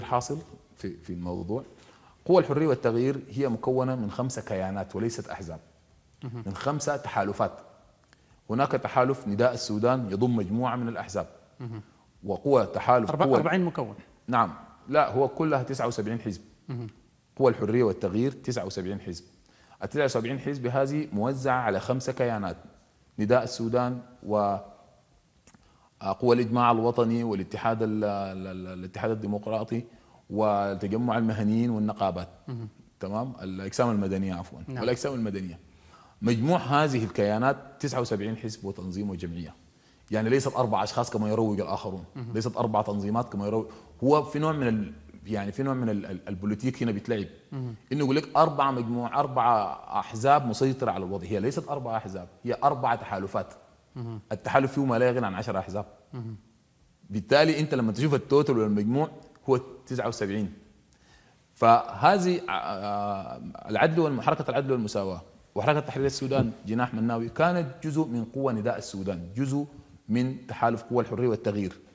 حاصل في في الموضوع قوى الحريه والتغيير هي مكونه من خمسه كيانات وليست احزاب من خمسه تحالفات هناك تحالف نداء السودان يضم مجموعه من الاحزاب وقوى تحالف 40 مكون نعم لا هو كلها 79 حزب قوى الحريه والتغيير 79 حزب ال 79 حزب هذه موزعه على خمسه كيانات نداء السودان و قوى الاجماع الوطني والاتحاد الاتحاد الديمقراطي وتجمع المهنيين والنقابات تمام الاجسام المدنيه عفوا نعم. والاجسام المدنيه مجموع هذه الكيانات 79 حزب وتنظيم وجمعيه يعني ليست اربع اشخاص كما يروج الاخرون مه. ليست اربع تنظيمات كما يروج هو في نوع من ال... يعني في نوع من ال... البوليتيك هنا بيتلعب انه يقول لك اربع مجموع اربع احزاب مسيطره على الوضع هي ليست اربع احزاب هي اربع تحالفات التحالف فيه ما لا يغني عن 10 احزاب بالتالي انت لما تشوف التوتال والمجموع هو 79 فهذه آه، آه، العدل والمحركة العدل والمساواه وحركه تحرير السودان جناح مناوي كانت جزء من قوى نداء السودان جزء من تحالف قوى الحريه والتغيير